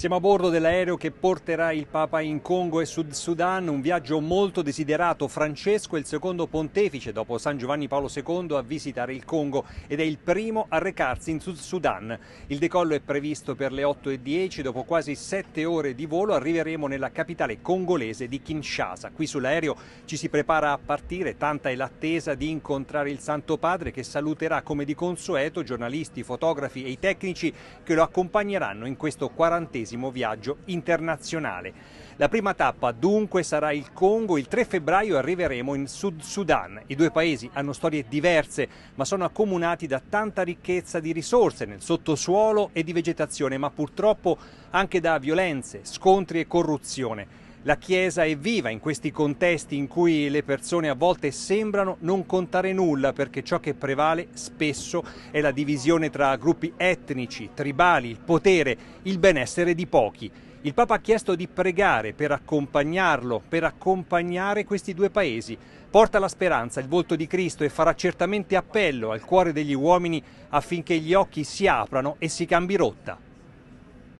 Siamo a bordo dell'aereo che porterà il Papa in Congo e Sud Sudan, un viaggio molto desiderato. Francesco è il secondo pontefice dopo San Giovanni Paolo II a visitare il Congo ed è il primo a recarsi in Sud Sudan. Il decollo è previsto per le 8.10, dopo quasi 7 ore di volo arriveremo nella capitale congolese di Kinshasa. Qui sull'aereo ci si prepara a partire, tanta è l'attesa di incontrare il Santo Padre che saluterà come di consueto giornalisti, fotografi e i tecnici che lo accompagneranno in questo quarantesimo diciottesimo viaggio internazionale. La prima tappa dunque sarà il Congo, il 3 febbraio arriveremo in Sud Sudan. I due paesi hanno storie diverse ma sono accomunati da tanta ricchezza di risorse nel sottosuolo e di vegetazione ma purtroppo anche da violenze, scontri e corruzione. La Chiesa è viva in questi contesti in cui le persone a volte sembrano non contare nulla perché ciò che prevale spesso è la divisione tra gruppi etnici, tribali, il potere, il benessere di pochi. Il Papa ha chiesto di pregare per accompagnarlo, per accompagnare questi due paesi. Porta la speranza, il volto di Cristo e farà certamente appello al cuore degli uomini affinché gli occhi si aprano e si cambi rotta.